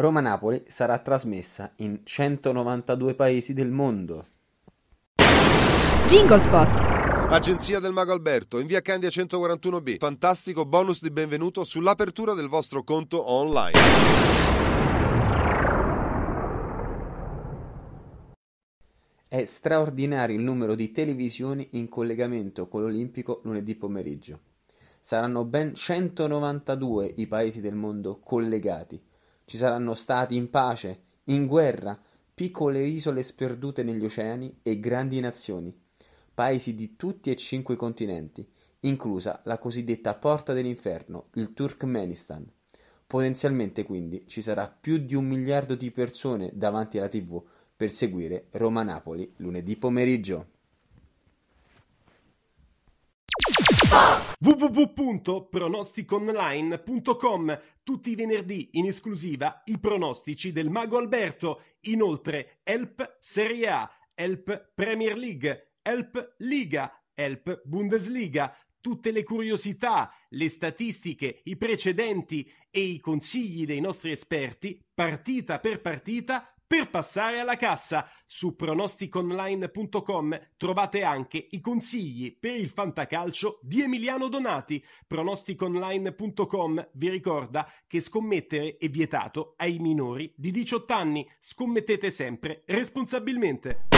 Roma-Napoli sarà trasmessa in 192 paesi del mondo. Jingle Spot Agenzia del Mago Alberto, in via Candia 141B. Fantastico bonus di benvenuto sull'apertura del vostro conto online. È straordinario il numero di televisioni in collegamento con l'Olimpico lunedì pomeriggio. Saranno ben 192 i paesi del mondo collegati, ci saranno stati in pace, in guerra, piccole isole sperdute negli oceani e grandi nazioni, paesi di tutti e cinque i continenti, inclusa la cosiddetta porta dell'inferno, il Turkmenistan. Potenzialmente quindi ci sarà più di un miliardo di persone davanti alla TV per seguire Roma-Napoli lunedì pomeriggio. www.pronosticonline.com tutti i venerdì in esclusiva i pronostici del Mago Alberto, inoltre Help Serie A, Help Premier League, Help Liga, Help Bundesliga, tutte le curiosità, le statistiche, i precedenti e i consigli dei nostri esperti partita per partita per passare alla cassa. Su pronosticonline.com trovate anche i consigli per il fantacalcio di Emiliano Donati. Pronosticonline.com vi ricorda che scommettere è vietato ai minori di 18 anni. Scommettete sempre responsabilmente.